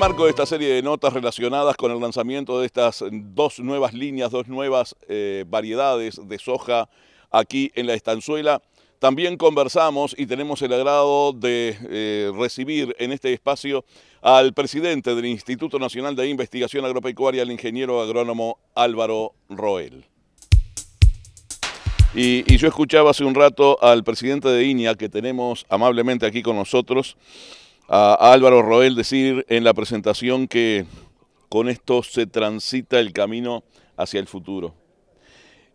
el marco de esta serie de notas relacionadas con el lanzamiento de estas dos nuevas líneas, dos nuevas eh, variedades de soja aquí en la estanzuela, también conversamos y tenemos el agrado de eh, recibir en este espacio al presidente del Instituto Nacional de Investigación Agropecuaria, el ingeniero agrónomo Álvaro Roel. Y, y yo escuchaba hace un rato al presidente de INIA, que tenemos amablemente aquí con nosotros, a Álvaro Roel decir en la presentación que con esto se transita el camino hacia el futuro.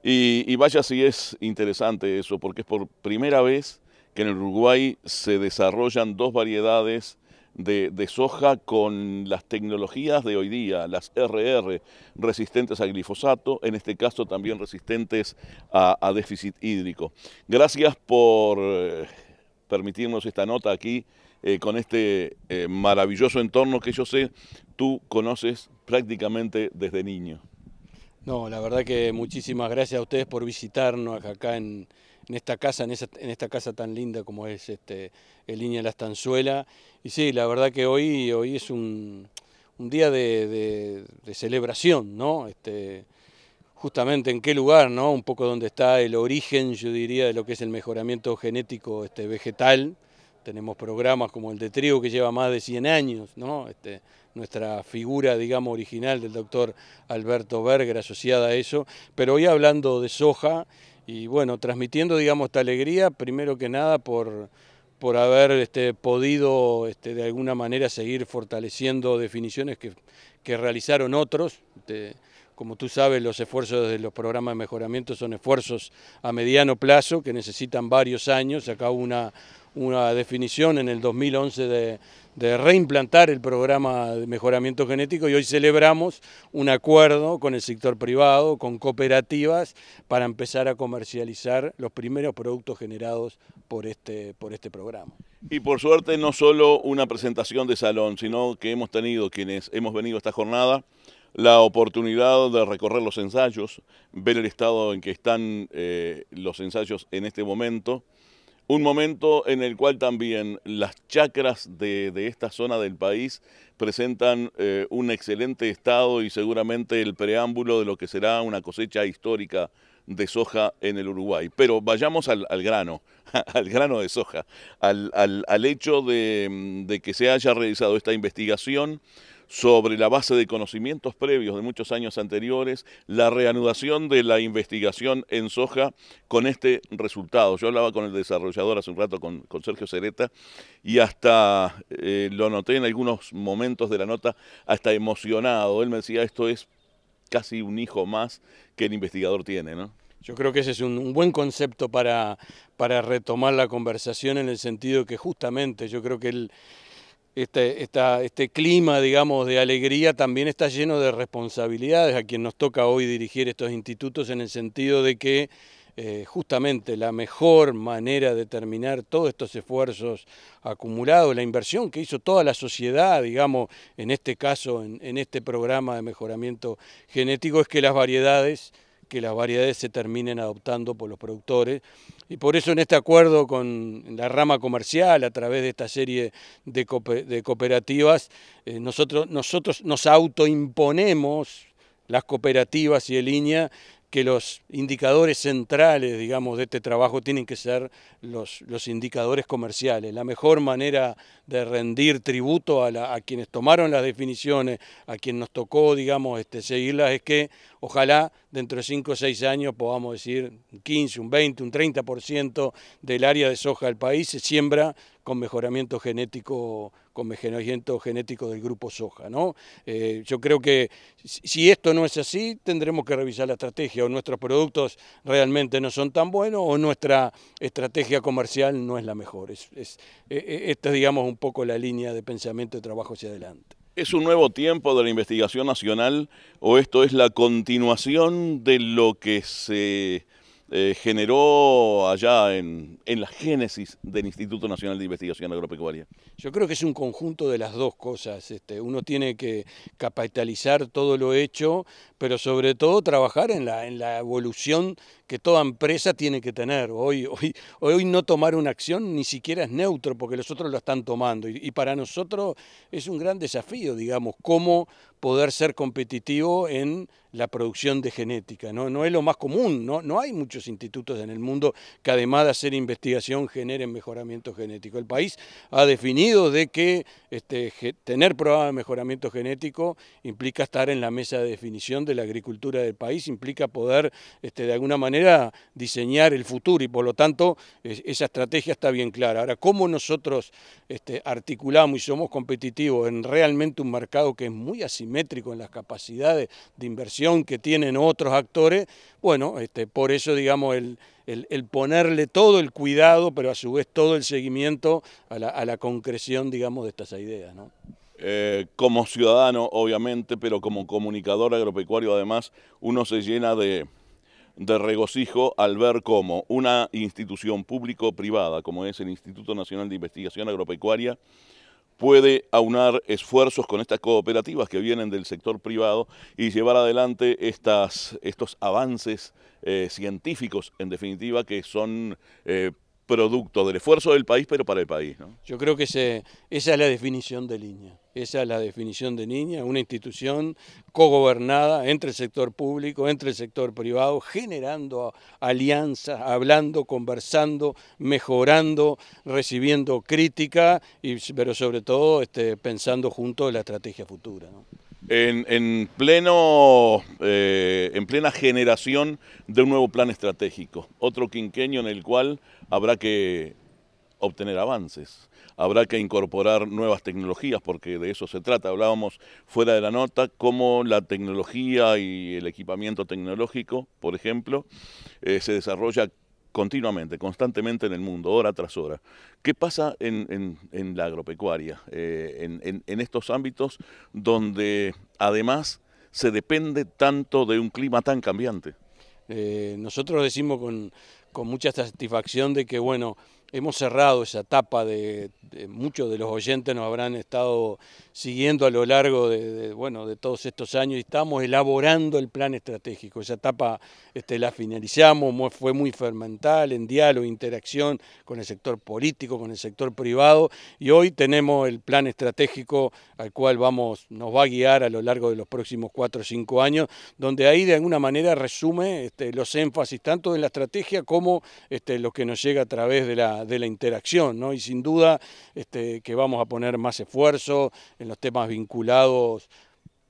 Y, vaya si es interesante eso, porque es por primera vez que en el Uruguay se desarrollan dos variedades de, soja con las tecnologías de hoy día, las RR, resistentes a glifosato, en este caso también resistentes a déficit hídrico. Gracias por eh, permitirnos esta nota aquí eh, con este eh, maravilloso entorno que yo sé tú conoces prácticamente desde niño. No, la verdad que muchísimas gracias a ustedes por visitarnos acá en, esta casa, en, esta casa tan linda como es este, el Línea de la Estanzuela. Y sí, la verdad que hoy, hoy es un, día de, celebración, ¿no? Este, justamente en qué lugar, ¿no? Un poco donde está el origen, yo diría, de lo que es el mejoramiento genético este, vegetal tenemos programas como el de trigo que lleva más de 100 años, ¿no? Este, nuestra figura, digamos, original del doctor Alberto Berger asociada a eso, pero hoy hablando de soja y bueno, transmitiendo, digamos, esta alegría, primero que nada por, por haber este, podido este, de alguna manera seguir fortaleciendo definiciones que, realizaron otros. Como tú sabes, los esfuerzos de los programas de mejoramiento son esfuerzos a mediano plazo que necesitan varios años. Acá hubo una, una definición en el 2011 de, reimplantar el programa de mejoramiento genético y hoy celebramos un acuerdo con el sector privado, con cooperativas, para empezar a comercializar los primeros productos generados por este, por este programa. Y por suerte no solo una presentación de salón, sino que hemos tenido quienes hemos venido a esta jornada la oportunidad de recorrer los ensayos, ver el estado en que están eh, los ensayos en este momento. Un momento en el cual también las chacras de, esta zona del país presentan eh, un excelente estado y seguramente el preámbulo de lo que será una cosecha histórica de soja en el Uruguay. Pero vayamos al, grano, al grano de soja, al, al, al hecho de, de que se haya realizado esta investigación sobre la base de conocimientos previos de muchos años anteriores, la reanudación de la investigación en soja con este resultado. Yo hablaba con el desarrollador hace un rato, con, Sergio Cereta, y hasta eh, lo noté en algunos momentos de la nota, hasta emocionado. Él me decía, esto es casi un hijo más que el investigador tiene, ¿no? Yo creo que ese es un, buen concepto para, para retomar la conversación en el sentido que justamente yo creo que el, este, este clima, digamos, de alegría también está lleno de responsabilidades a quien nos toca hoy dirigir estos institutos en el sentido de que eh, justamente la mejor manera de terminar todos estos esfuerzos acumulados, la inversión que hizo toda la sociedad, digamos, en este caso, en este programa de mejoramiento genético, es que las variedades que las variedades se terminen adoptando por los productores. Y por eso en este acuerdo con la rama comercial, a través de esta serie de, cooperativas, eh, nosotros, nosotros nos autoimponemos las cooperativas y el INEA que los indicadores centrales, digamos, de este trabajo tienen que ser los, los indicadores comerciales. La mejor manera de rendir tributo a, quienes tomaron las definiciones, a quien nos tocó, digamos, este, seguirlas, es que ojalá dentro de 5 o 6 años podamos decir un 15, un 20, un 30% del área de soja del país se siembra con mejoramiento genético con genético del grupo soja. ¿no? Eh, yo creo que si esto no es así, tendremos que revisar la estrategia, o nuestros productos realmente no son tan buenos, o nuestra estrategia comercial no es la mejor. Es, e, e, esta es, digamos, un poco la línea de pensamiento de trabajo hacia adelante. ¿Es un nuevo tiempo de la investigación nacional o esto es la continuación de lo que se eh, generó allá en, la génesis del Instituto Nacional de Investigación Agropecuaria? Yo creo que es un conjunto de las dos cosas. Este, uno tiene que capitalizar todo lo hecho, pero sobre todo trabajar en la, en la evolución que toda empresa tiene que tener. Hoy, hoy, hoy no tomar una acción ni siquiera es neutro porque los otros lo están tomando. y para nosotros es un gran desafío, digamos, cómo poder ser competitivo en la producción de genética. No, no es lo más común, ¿no? no hay muchos institutos en el mundo que además de hacer investigación generen mejoramiento genético. El país ha definido de que este, tener programas de mejoramiento genético implica estar en la mesa de definición de la agricultura del país, implica poder este, de alguna manera diseñar el futuro y por lo tanto esa estrategia está bien clara. Ahora, ¿cómo nosotros este, articulamos y somos competitivos en realmente un mercado que es muy asimilado? en las capacidades de inversión que tienen otros actores, bueno, este, por eso digamos el, ponerle todo el cuidado, pero a su vez todo el seguimiento a la, a la concreción digamos de estas ideas. Eh, como ciudadano, obviamente, pero como comunicador agropecuario, además, uno se llena de, de regocijo al ver cómo una institución público-privada, como es el Instituto Nacional de Investigación Agropecuaria, puede aunar esfuerzos con estas cooperativas que vienen del sector privado y llevar adelante estas, estos avances eh, científicos, en definitiva, que son eh, producto del esfuerzo del país, pero para el país. Yo creo que esa es la definición de línea. Esa es la definición de niña, una institución cogobernada entre el sector público, entre el sector privado, generando alianzas, hablando, conversando, mejorando, recibiendo crítica, pero sobre todo este, pensando juntos la estrategia futura. En, eh, en plena generación de un nuevo plan estratégico, otro quinquenio en el cual habrá que obtener avances habrá que incorporar nuevas tecnologías porque de eso se trata. Hablábamos fuera de la nota cómo la tecnología y el equipamiento tecnológico, por ejemplo, eh, se desarrolla continuamente, constantemente en el mundo, hora tras hora. ¿Qué pasa en, la agropecuaria, eh, en, estos ámbitos donde además se depende tanto de un clima tan cambiante? Eh, nosotros decimos con, con, mucha satisfacción de que, bueno, hemos cerrado esa etapa de, muchos de los oyentes nos habrán estado siguiendo a lo largo de, bueno, de todos estos años y estamos elaborando el plan estratégico. Esa etapa este, la finalizamos, fue muy fermental, en diálogo, interacción con el sector político, con el sector privado y hoy tenemos el plan estratégico al cual vamos, nos va a guiar a lo largo de los próximos cuatro o cinco años, donde ahí de alguna manera resume este, los énfasis tanto de la estrategia como este, lo que nos llega a través de la de la interacción, ¿no? Y sin duda este, que vamos a poner más esfuerzo en los temas vinculados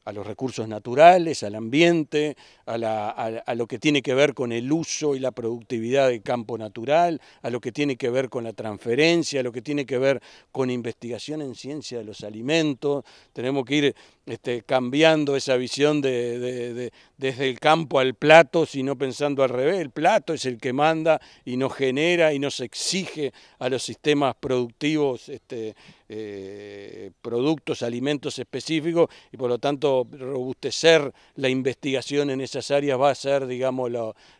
a los recursos naturales, al ambiente, a, lo que tiene que ver con el uso y la productividad del campo natural, a lo que tiene que ver con la transferencia, a lo que tiene que ver con investigación en ciencia de los alimentos. Tenemos que ir este, cambiando esa visión desde el campo al plato, sino pensando al revés. El plato es el que manda y nos genera y nos exige a los sistemas productivos este, eh, productos, alimentos específicos y por lo tanto robustecer la investigación en esas áreas va a ser, digamos,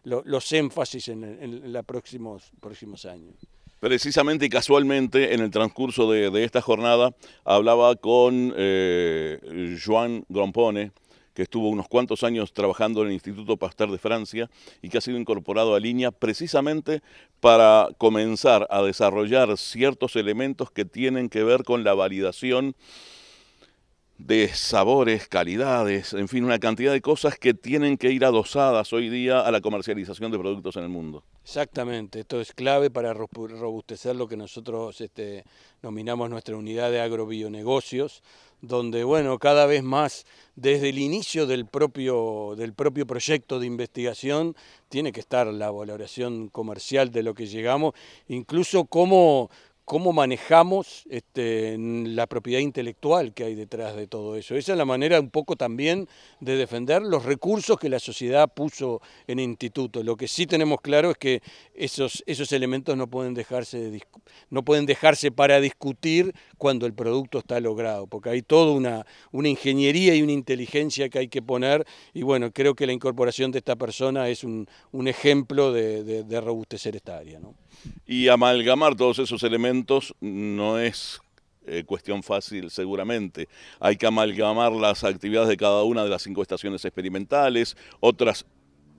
los énfasis en, los próximos, próximos años. Precisamente y casualmente en el transcurso de, esta jornada hablaba con Juan eh, Joan Grompone, que estuvo unos cuantos años trabajando en el Instituto Pasteur de Francia y que ha sido incorporado a línea precisamente para comenzar a desarrollar ciertos elementos que tienen que ver con la validación de sabores, calidades, en fin, una cantidad de cosas que tienen que ir adosadas hoy día a la comercialización de productos en el mundo. Exactamente, esto es clave para robustecer lo que nosotros este, nominamos nuestra unidad de agrobionegocios, donde bueno, cada vez más desde el inicio del propio, del propio proyecto de investigación tiene que estar la valoración comercial de lo que llegamos, incluso cómo, cómo manejamos este, la propiedad intelectual que hay detrás de todo eso. Esa es la manera un poco también de defender los recursos que la sociedad puso en instituto. Lo que sí tenemos claro es que esos, esos elementos no pueden, dejarse, no pueden dejarse para discutir cuando el producto está logrado, porque hay toda una, una ingeniería y una inteligencia que hay que poner y bueno, creo que la incorporación de esta persona es un, ejemplo de, de robustecer esta área. ¿no? Y amalgamar todos esos elementos no es eh, cuestión fácil seguramente. Hay que amalgamar las actividades de cada una de las cinco estaciones experimentales, otras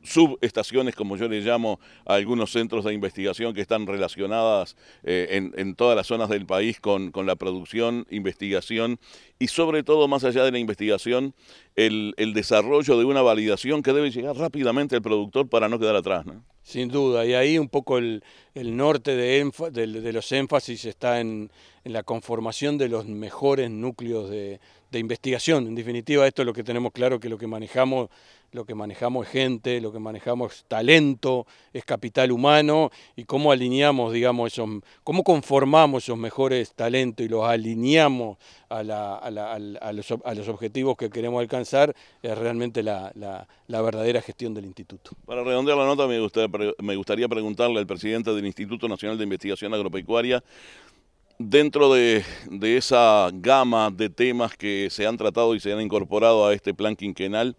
subestaciones, como yo le llamo, a algunos centros de investigación que están relacionadas eh, en, todas las zonas del país con, la producción, investigación y sobre todo, más allá de la investigación, el, desarrollo de una validación que debe llegar rápidamente al productor para no quedar atrás. ¿no? Sin duda, y ahí un poco el, norte de, los énfasis está en, la conformación de los mejores núcleos de, investigación. En definitiva, esto es lo que tenemos claro, que lo que manejamos, lo que manejamos es gente, lo que manejamos es talento, es capital humano, y cómo alineamos, digamos, cómo conformamos esos mejores talentos y los alineamos a, los, objetivos que queremos alcanzar, es realmente la, verdadera gestión del instituto. Para redondear la nota, me gustaría preguntarle al presidente del Instituto Nacional de Investigación Agropecuaria Dentro de, esa gama de temas que se han tratado y se han incorporado a este plan quinquenal,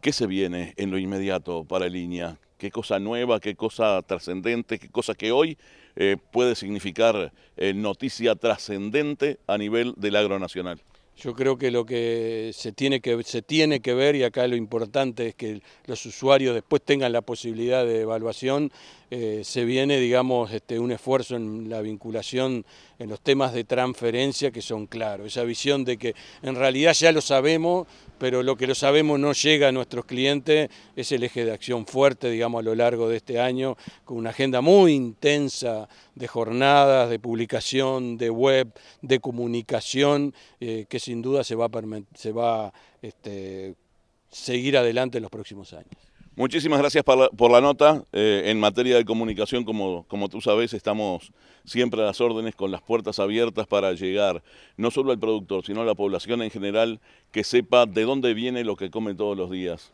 ¿qué se viene en lo inmediato para Línea? ¿Qué cosa nueva, qué cosa trascendente, qué cosa que hoy eh, puede significar eh, noticia trascendente a nivel del agro nacional? Yo creo que lo que se tiene que, se tiene que ver, y acá lo importante es que los usuarios después tengan la posibilidad de evaluación, eh, se viene, digamos, este, un esfuerzo en la vinculación en los temas de transferencia que son claros. Esa visión de que en realidad ya lo sabemos, pero lo que lo sabemos no llega a nuestros clientes, es el eje de acción fuerte, digamos, a lo largo de este año, con una agenda muy intensa de jornadas, de publicación, de web, de comunicación, eh, que sin duda se va a, este, seguir adelante en los próximos años. Muchísimas gracias por la, nota. Eh, en materia de comunicación, como, como tú sabes, estamos siempre a las órdenes con las puertas abiertas para llegar no solo al productor, sino a la población en general que sepa de dónde viene lo que come todos los días.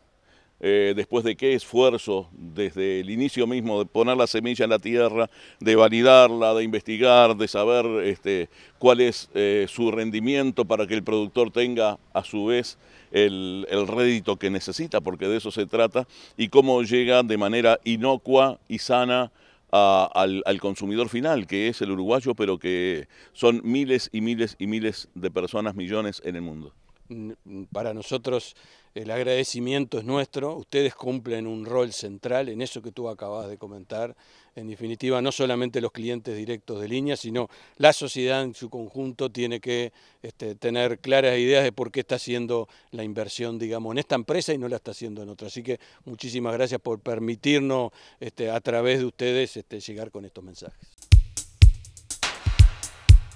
Eh, después de qué esfuerzo, desde el inicio mismo, de poner la semilla en la tierra, de validarla, de investigar, de saber este, cuál es eh, su rendimiento para que el productor tenga a su vez el, rédito que necesita, porque de eso se trata, y cómo llega de manera inocua y sana al, consumidor final, que es el uruguayo, pero que son miles y miles y miles de personas, millones en el mundo para nosotros el agradecimiento es nuestro, ustedes cumplen un rol central en eso que tú acabas de comentar, en definitiva no solamente los clientes directos de línea, sino la sociedad en su conjunto tiene que este, tener claras ideas de por qué está haciendo la inversión, digamos, en esta empresa y no la está haciendo en otra. Así que muchísimas gracias por permitirnos este, a través de ustedes este, llegar con estos mensajes.